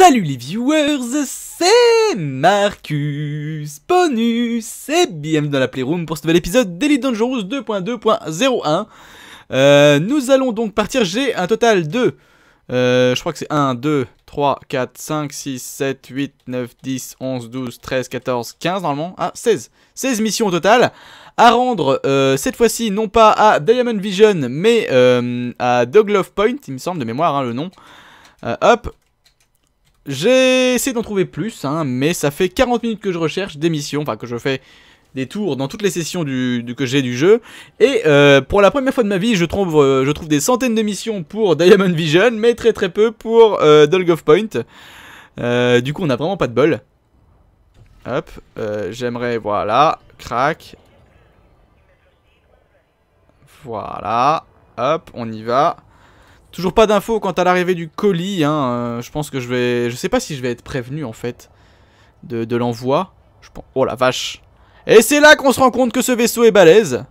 Salut les viewers, c'est Marcus Bonus et bienvenue dans la Playroom pour ce nouvel épisode d'Elite Dangerous 2.2.01 euh, Nous allons donc partir, j'ai un total de, euh, je crois que c'est 1, 2, 3, 4, 5, 6, 7, 8, 9, 10, 11, 12, 13, 14, 15 normalement, ah 16, 16 missions au total à rendre euh, cette fois-ci non pas à Diamond Vision mais à Doglove Point, il me semble de mémoire hein, le nom. hop, j'ai essayé d'en trouver plus, hein, mais ça fait 40 minutes que je recherche des missions, enfin que je fais des tours dans toutes les sessions que j'ai du jeu. Et euh, pour la première fois de ma vie, je trouve, euh, des centaines de missions pour Diamond Vision, mais très très peu pour euh, of Point. Euh, du coup, on n'a vraiment pas de bol. Hop, j'aimerais, voilà, crac. Voilà, hop, on y va. Toujours pas d'infos quant à l'arrivée du colis. Hein, euh, je pense que je vais... Je sais pas si je vais être prévenu, en fait, de, l'envoi. Oh la vache Et c'est là qu'on se rend compte que ce vaisseau est balèze.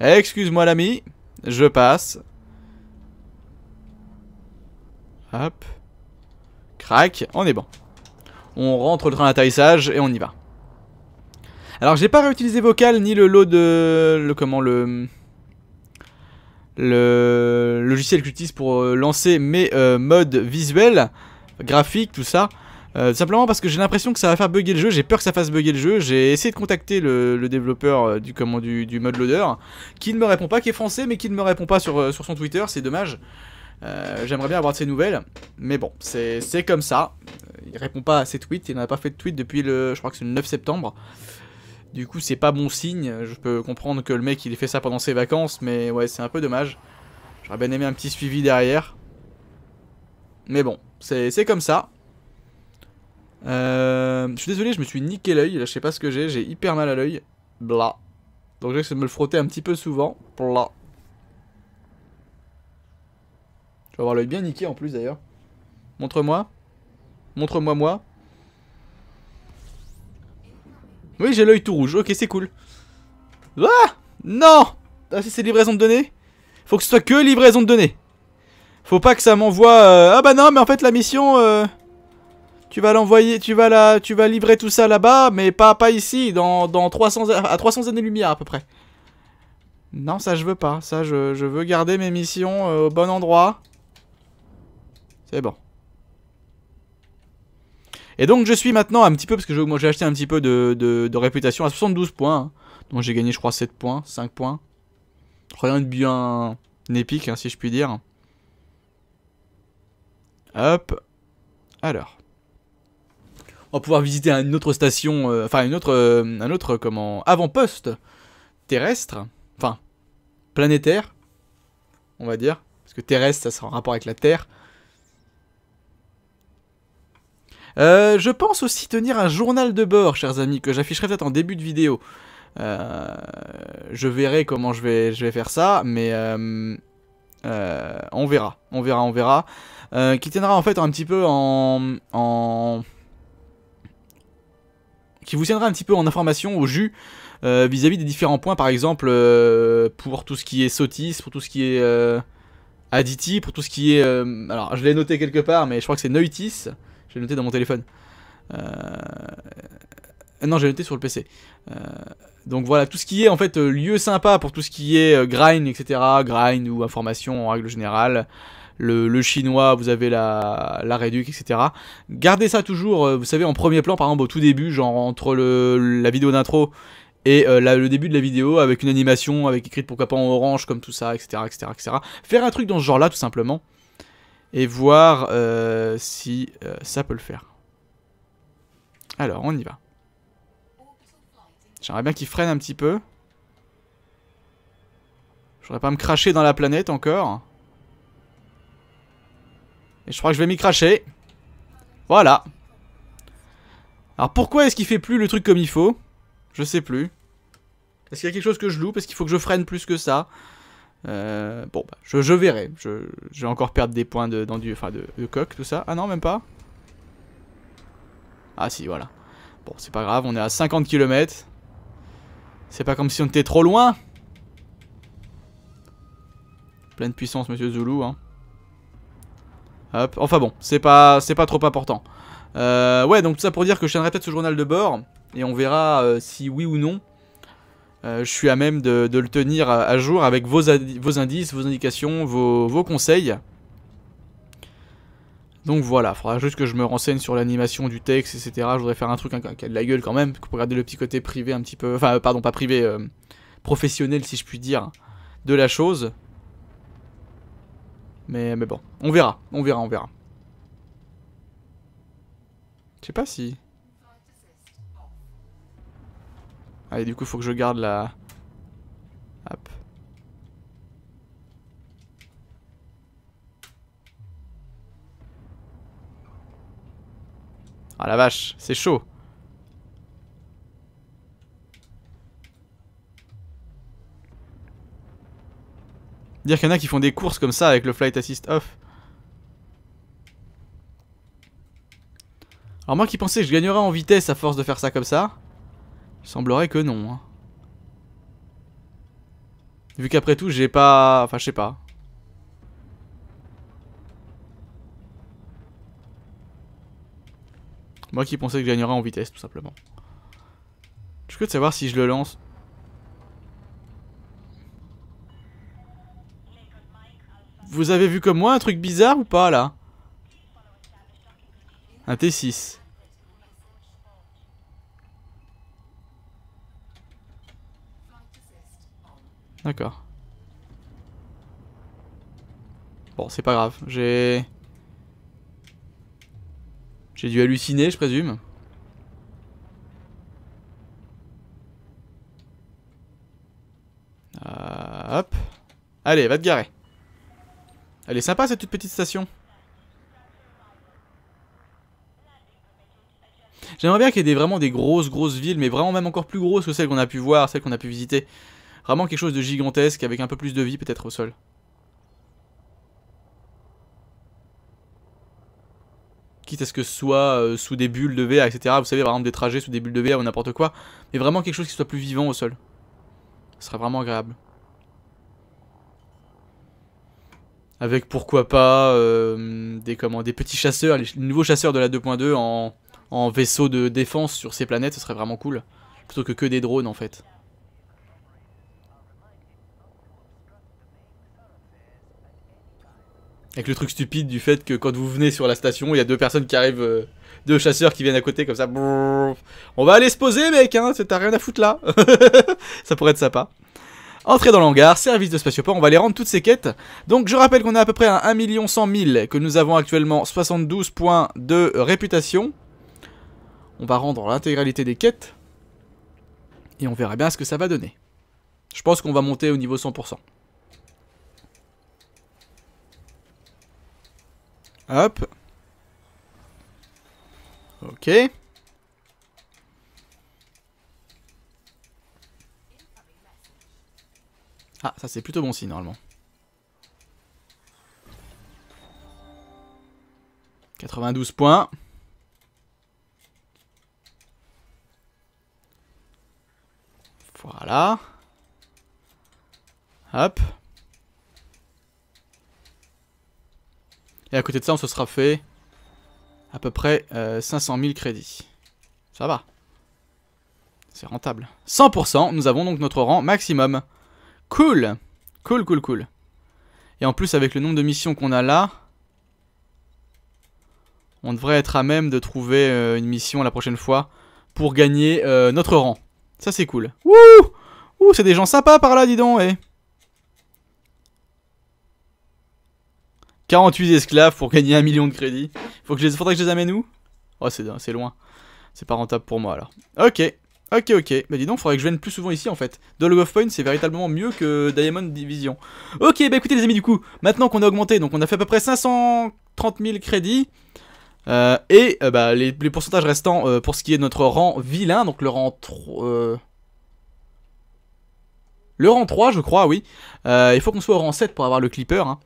Excuse-moi, l'ami. Je passe. Hop. Crac. On est bon. On rentre le train d'atterrissage et on y va. Alors, j'ai pas réutilisé vocal ni le lot de... Le comment le le logiciel que j'utilise pour euh, lancer mes euh, modes visuels, graphiques, tout ça. Euh, simplement parce que j'ai l'impression que ça va faire bugger le jeu, j'ai peur que ça fasse bugger le jeu, j'ai essayé de contacter le, développeur du, comment, du, du, mode loader, qui ne me répond pas, qui est français, mais qui ne me répond pas sur, sur son Twitter, c'est dommage. J'aimerais bien avoir de ses nouvelles, mais bon, c'est comme ça. Il répond pas à ses tweets, il n'a pas fait de tweet depuis le, je crois que c'est le 9 septembre. Du coup, c'est pas bon signe. Je peux comprendre que le mec, il ait fait ça pendant ses vacances, mais ouais, c'est un peu dommage. J'aurais bien aimé un petit suivi derrière. Mais bon, c'est comme ça. Euh, je suis désolé, je me suis niqué l'œil. Là, je sais pas ce que j'ai. J'ai hyper mal à l'œil. Bla. Donc, j'essaie de me le frotter un petit peu souvent. Bla. Je vais avoir l'œil bien niqué en plus d'ailleurs. Montre-moi. Montre-moi moi. Oui, j'ai l'œil tout rouge. Ok, c'est cool. Ah Non Ah, c'est livraison de données Faut que ce soit que livraison de données. Faut pas que ça m'envoie... Euh, ah bah non, mais en fait, la mission... Euh, tu vas l'envoyer, tu vas la, tu vas livrer tout ça là-bas, mais pas, pas ici, dans, 300, à 300 années-lumière à peu près. Non, ça je veux pas. Ça, je, veux garder mes missions euh, au bon endroit. C'est bon. Et donc je suis maintenant un petit peu, parce que moi j'ai acheté un petit peu de, réputation à 72 points. Hein. Donc j'ai gagné je crois 7 points, 5 points. Rien de bien épique hein, si je puis dire. Hop. Alors. On va pouvoir visiter une autre station, euh, enfin une autre, euh, un autre comment, avant-poste terrestre, enfin planétaire, on va dire, parce que terrestre ça sera en rapport avec la Terre. Euh, je pense aussi tenir un journal de bord, chers amis, que j'afficherai peut-être en début de vidéo. Euh, je verrai comment je vais, faire ça, mais euh, on verra, on verra, on verra. qui tiendra en fait un petit peu en, en... qui vous tiendra un petit peu en information au jus vis-à-vis des différents points, par exemple pour tout ce qui est Sotis, pour tout ce qui est Aditi, pour tout ce qui est... alors je l'ai noté quelque part, mais je crois que c'est Neutis. J'ai noté dans mon téléphone. Euh, non, j'ai noté sur le PC. Euh, donc voilà, tout ce qui est en fait euh, lieu sympa pour tout ce qui est grind, etc. Grind ou information en règle générale. Le, chinois, vous avez la, la etc. Gardez ça toujours, vous savez, en premier plan, par exemple au tout début, genre entre la vidéo d'intro et le début de la vidéo, avec une animation, avec écrite pourquoi pas en orange, comme tout ça, etc., etc., etc. Faire un truc dans ce genre-là, tout simplement et voir euh, si euh, ça peut le faire. Alors, on y va. J'aimerais bien qu'il freine un petit peu. Je voudrais pas me cracher dans la planète encore. Et je crois que je vais m'y cracher. Voilà. Alors pourquoi est-ce qu'il fait plus le truc comme il faut Je sais plus. Est-ce qu'il y a quelque chose que je loupe Est-ce qu'il faut que je freine plus que ça euh, bon, bah, je, verrai. Je, vais encore perdre des points de, enfin de, coq, tout ça. Ah non, même pas Ah si, voilà. Bon, c'est pas grave, on est à 50 km. C'est pas comme si on était trop loin. Pleine puissance, monsieur Zulu. Hein. Hop, enfin bon, c'est pas, pas trop important. Euh, ouais, donc tout ça pour dire que je tiendrai peut-être ce journal de bord. Et on verra euh, si oui ou non euh, je suis à même de, le tenir à, jour avec vos, indices, vos indications, vos, conseils. Donc voilà, il faudra juste que je me renseigne sur l'animation du texte, etc. Je voudrais faire un truc qui a de la gueule quand même, pour garder le petit côté privé un petit peu... Enfin, pardon, pas privé, euh, professionnel si je puis dire, de la chose. mais bon, on verra, on verra, on verra. Je sais pas si... Allez, ah, du coup faut que je garde la... Hop. Ah la vache, c'est chaud Dire qu'il y en a qui font des courses comme ça avec le flight assist off. Alors moi qui pensais que je gagnerais en vitesse à force de faire ça comme ça. Il semblerait que non. Hein. Vu qu'après tout, j'ai pas... Enfin, je sais pas. Moi qui pensais que je gagnerais en vitesse, tout simplement. Je veux de savoir si je le lance. Vous avez vu comme moi un truc bizarre ou pas, là Un T6. D'accord. Bon, c'est pas grave. J'ai... J'ai dû halluciner, je présume. Euh, hop. Allez, va te garer. Elle est sympa cette toute petite station. J'aimerais bien qu'il y ait vraiment des grosses grosses villes, mais vraiment même encore plus grosses que celles qu'on a pu voir, celles qu'on a pu visiter. Vraiment quelque chose de gigantesque avec un peu plus de vie peut-être au sol. quitte à ce que ce soit euh, sous des bulles de verre, etc. Vous savez, par exemple, des trajets sous des bulles de verre ou n'importe quoi. Mais vraiment quelque chose qui soit plus vivant au sol. Ce serait vraiment agréable. Avec pourquoi pas euh, des, comment, des petits chasseurs, les nouveaux chasseurs de la 2.2 en, en vaisseau de défense sur ces planètes, ce serait vraiment cool. Plutôt que que des drones en fait. Avec le truc stupide du fait que quand vous venez sur la station, il y a deux personnes qui arrivent, euh, deux chasseurs qui viennent à côté comme ça. on va aller se poser, mec, hein, t'as rien à foutre là. ça pourrait être sympa. Entrée dans l'hangar, service de spatioport, on va aller rendre toutes ces quêtes. Donc je rappelle qu'on a à peu près à 1 100 000, que nous avons actuellement 72 points de réputation. On va rendre l'intégralité des quêtes. Et on verra bien ce que ça va donner. Je pense qu'on va monter au niveau 100%. Hop. Ok. Ah, ça c'est plutôt bon signe normalement. 92 points. Voilà. Hop. Et à côté de ça, on se sera fait à peu près 500 euh, 000 crédits. Ça va. C'est rentable. 100%, nous avons donc notre rang maximum. Cool Cool, cool, cool. Et en plus, avec le nombre de missions qu'on a là, on devrait être à même de trouver euh, une mission la prochaine fois pour gagner euh, notre rang. Ça, c'est cool. Wouh Ouh, c'est des gens sympas par là, dis donc, eh 48 esclaves pour gagner un million de crédits. Faut que je les... Faudrait que je les amène où Oh, euh, c'est loin. C'est pas rentable pour moi, alors. Ok. Ok, ok. Bah dis donc, faudrait que je vienne plus souvent ici, en fait. Doll of Point, c'est véritablement mieux que Diamond Division. Ok, bah écoutez, les amis, du coup, maintenant qu'on a augmenté, donc on a fait à peu près 530 000 crédits... Euh, et euh, bah, les, pourcentages restants pour ce qui est de notre rang vilain, donc le rang 3... Le rang 3, je crois, oui. il faut qu'on soit au rang 7 pour avoir le clipper. Hein.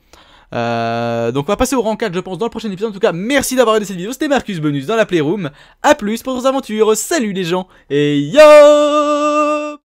Euh, donc on va passer au rang 4 je pense dans le prochain épisode. En tout cas, merci d'avoir regardé cette vidéo. C'était Marcus Bonus dans la Playroom. A plus pour nos aventures. Salut les gens et yo